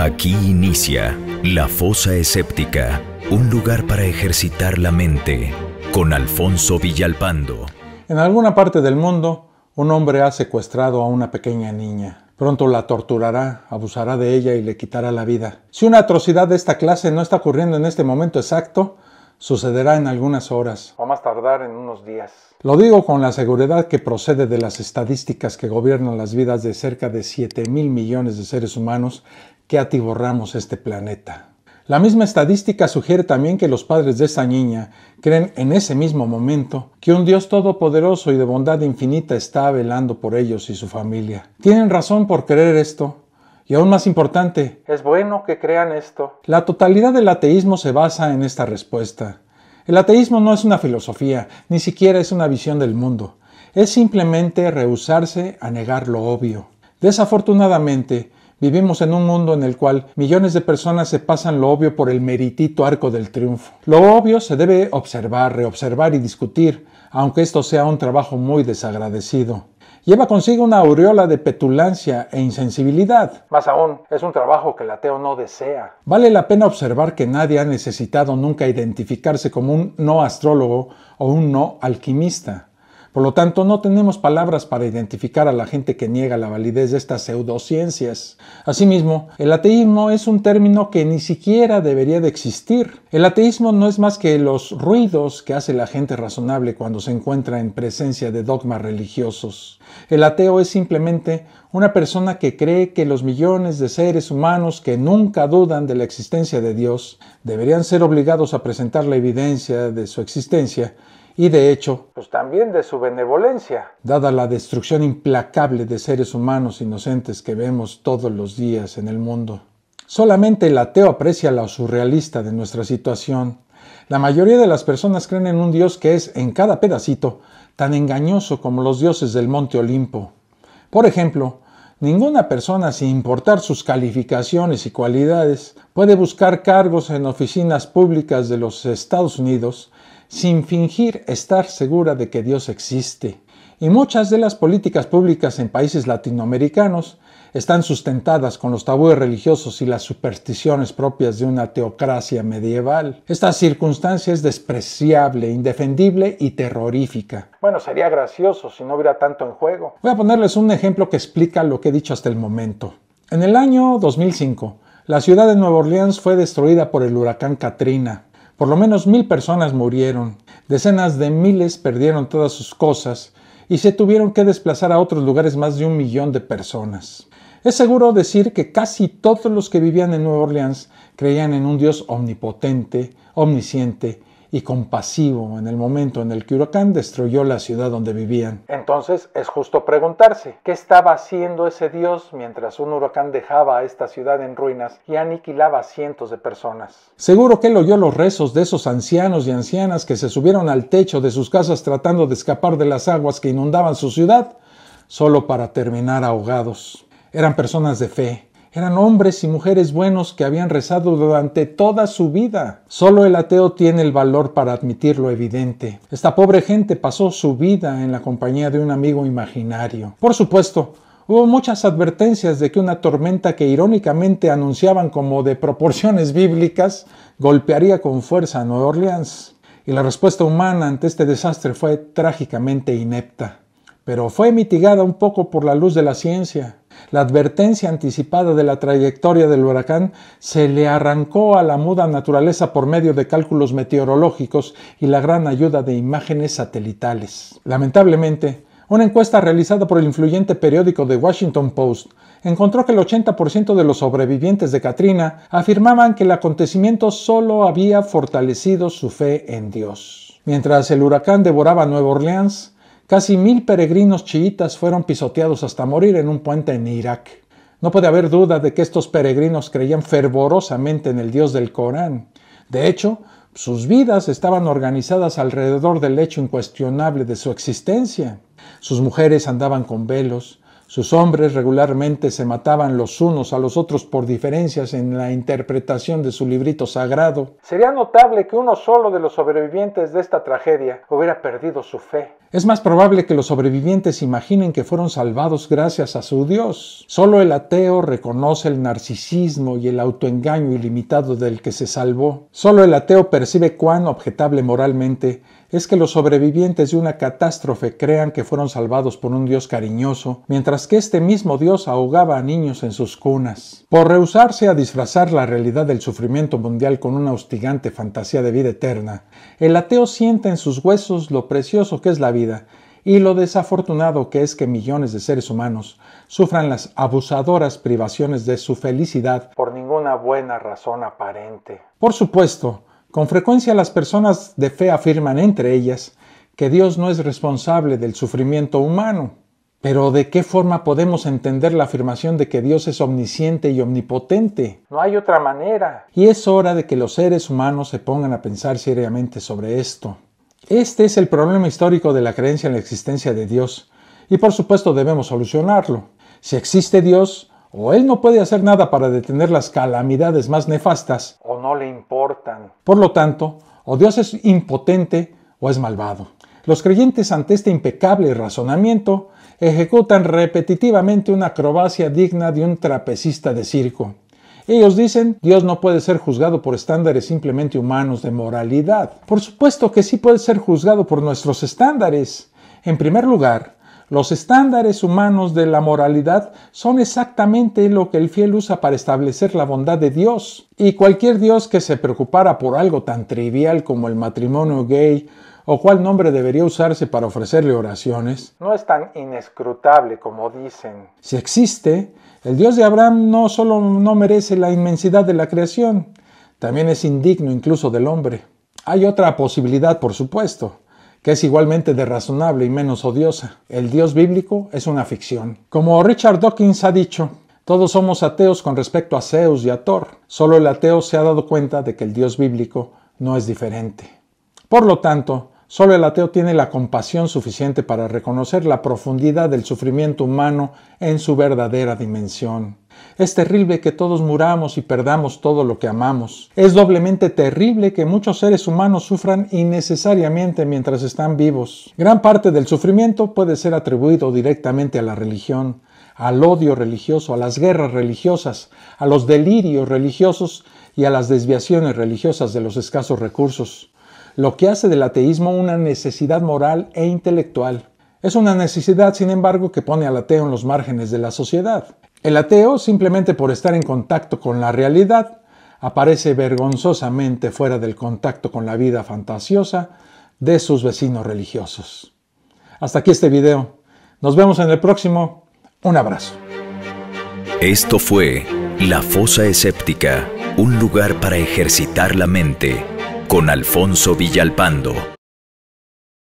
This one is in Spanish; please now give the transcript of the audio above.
Aquí inicia La Fosa Escéptica, un lugar para ejercitar la mente, con Alfonso Villalpando. En alguna parte del mundo, un hombre ha secuestrado a una pequeña niña. Pronto la torturará, abusará de ella y le quitará la vida. Si una atrocidad de esta clase no está ocurriendo en este momento exacto, sucederá en algunas horas. O más tardar en unos días. Lo digo con la seguridad que procede de las estadísticas que gobiernan las vidas de cerca de 7 mil millones de seres humanos que atiborramos este planeta. La misma estadística sugiere también que los padres de esa niña creen en ese mismo momento que un Dios todopoderoso y de bondad infinita está velando por ellos y su familia. Tienen razón por creer esto. Y aún más importante, es bueno que crean esto. La totalidad del ateísmo se basa en esta respuesta. El ateísmo no es una filosofía, ni siquiera es una visión del mundo. Es simplemente rehusarse a negar lo obvio. Desafortunadamente, Vivimos en un mundo en el cual millones de personas se pasan lo obvio por el meritito arco del triunfo. Lo obvio se debe observar, reobservar y discutir, aunque esto sea un trabajo muy desagradecido. Lleva consigo una aureola de petulancia e insensibilidad. Más aún, es un trabajo que el ateo no desea. Vale la pena observar que nadie ha necesitado nunca identificarse como un no astrólogo o un no alquimista. Por lo tanto, no tenemos palabras para identificar a la gente que niega la validez de estas pseudociencias. Asimismo, el ateísmo es un término que ni siquiera debería de existir. El ateísmo no es más que los ruidos que hace la gente razonable cuando se encuentra en presencia de dogmas religiosos. El ateo es simplemente una persona que cree que los millones de seres humanos que nunca dudan de la existencia de Dios deberían ser obligados a presentar la evidencia de su existencia y de hecho, pues también de su benevolencia. Dada la destrucción implacable de seres humanos inocentes que vemos todos los días en el mundo. Solamente el ateo aprecia lo surrealista de nuestra situación. La mayoría de las personas creen en un Dios que es, en cada pedacito, tan engañoso como los dioses del monte Olimpo. Por ejemplo, Ninguna persona, sin importar sus calificaciones y cualidades, puede buscar cargos en oficinas públicas de los Estados Unidos sin fingir estar segura de que Dios existe. Y muchas de las políticas públicas en países latinoamericanos están sustentadas con los tabúes religiosos y las supersticiones propias de una teocracia medieval. Esta circunstancia es despreciable, indefendible y terrorífica. Bueno, sería gracioso si no hubiera tanto en juego. Voy a ponerles un ejemplo que explica lo que he dicho hasta el momento. En el año 2005, la ciudad de Nueva Orleans fue destruida por el huracán Katrina. Por lo menos mil personas murieron, decenas de miles perdieron todas sus cosas y se tuvieron que desplazar a otros lugares más de un millón de personas. Es seguro decir que casi todos los que vivían en Nueva Orleans creían en un Dios omnipotente, omnisciente y compasivo en el momento en el que Huracán destruyó la ciudad donde vivían. Entonces es justo preguntarse, ¿qué estaba haciendo ese dios mientras un huracán dejaba a esta ciudad en ruinas y aniquilaba cientos de personas? Seguro que él oyó los rezos de esos ancianos y ancianas que se subieron al techo de sus casas tratando de escapar de las aguas que inundaban su ciudad, solo para terminar ahogados. Eran personas de fe, eran hombres y mujeres buenos que habían rezado durante toda su vida. Solo el ateo tiene el valor para admitir lo evidente. Esta pobre gente pasó su vida en la compañía de un amigo imaginario. Por supuesto, Hubo muchas advertencias de que una tormenta que irónicamente anunciaban como de proporciones bíblicas golpearía con fuerza a Nueva Orleans. Y la respuesta humana ante este desastre fue trágicamente inepta. Pero fue mitigada un poco por la luz de la ciencia. La advertencia anticipada de la trayectoria del huracán se le arrancó a la muda naturaleza por medio de cálculos meteorológicos y la gran ayuda de imágenes satelitales. Lamentablemente, una encuesta realizada por el influyente periódico The Washington Post encontró que el 80% de los sobrevivientes de Katrina afirmaban que el acontecimiento solo había fortalecido su fe en Dios. Mientras el huracán devoraba Nueva Orleans, Casi mil peregrinos chiitas fueron pisoteados hasta morir en un puente en Irak. No puede haber duda de que estos peregrinos creían fervorosamente en el Dios del Corán. De hecho, sus vidas estaban organizadas alrededor del hecho incuestionable de su existencia. Sus mujeres andaban con velos, sus hombres regularmente se mataban los unos a los otros por diferencias en la interpretación de su librito sagrado. Sería notable que uno solo de los sobrevivientes de esta tragedia hubiera perdido su fe. Es más probable que los sobrevivientes imaginen que fueron salvados gracias a su Dios. Solo el ateo reconoce el narcisismo y el autoengaño ilimitado del que se salvó. Solo el ateo percibe cuán objetable moralmente es que los sobrevivientes de una catástrofe crean que fueron salvados por un Dios cariñoso, mientras que este mismo Dios ahogaba a niños en sus cunas. Por rehusarse a disfrazar la realidad del sufrimiento mundial con una hostigante fantasía de vida eterna, el ateo siente en sus huesos lo precioso que es la vida y lo desafortunado que es que millones de seres humanos sufran las abusadoras privaciones de su felicidad por ninguna buena razón aparente. Por supuesto, con frecuencia las personas de fe afirman entre ellas que Dios no es responsable del sufrimiento humano. Pero ¿de qué forma podemos entender la afirmación de que Dios es omnisciente y omnipotente? No hay otra manera. Y es hora de que los seres humanos se pongan a pensar seriamente sobre esto. Este es el problema histórico de la creencia en la existencia de Dios, y por supuesto debemos solucionarlo. Si existe Dios, o él no puede hacer nada para detener las calamidades más nefastas, o no le importan. Por lo tanto, o Dios es impotente o es malvado. Los creyentes ante este impecable razonamiento ejecutan repetitivamente una acrobacia digna de un trapecista de circo. Ellos dicen, Dios no puede ser juzgado por estándares simplemente humanos de moralidad. Por supuesto que sí puede ser juzgado por nuestros estándares. En primer lugar, los estándares humanos de la moralidad son exactamente lo que el fiel usa para establecer la bondad de Dios. Y cualquier Dios que se preocupara por algo tan trivial como el matrimonio gay o cuál nombre debería usarse para ofrecerle oraciones, no es tan inescrutable como dicen. Si existe, el Dios de Abraham no solo no merece la inmensidad de la creación, también es indigno incluso del hombre. Hay otra posibilidad, por supuesto es igualmente de razonable y menos odiosa. El Dios bíblico es una ficción. Como Richard Dawkins ha dicho, todos somos ateos con respecto a Zeus y a Thor. Solo el ateo se ha dado cuenta de que el Dios bíblico no es diferente. Por lo tanto, solo el ateo tiene la compasión suficiente para reconocer la profundidad del sufrimiento humano en su verdadera dimensión. Es terrible que todos muramos y perdamos todo lo que amamos. Es doblemente terrible que muchos seres humanos sufran innecesariamente mientras están vivos. Gran parte del sufrimiento puede ser atribuido directamente a la religión, al odio religioso, a las guerras religiosas, a los delirios religiosos y a las desviaciones religiosas de los escasos recursos, lo que hace del ateísmo una necesidad moral e intelectual. Es una necesidad, sin embargo, que pone al ateo en los márgenes de la sociedad. El ateo, simplemente por estar en contacto con la realidad, aparece vergonzosamente fuera del contacto con la vida fantasiosa de sus vecinos religiosos. Hasta aquí este video. Nos vemos en el próximo. Un abrazo. Esto fue La Fosa Escéptica, un lugar para ejercitar la mente, con Alfonso Villalpando.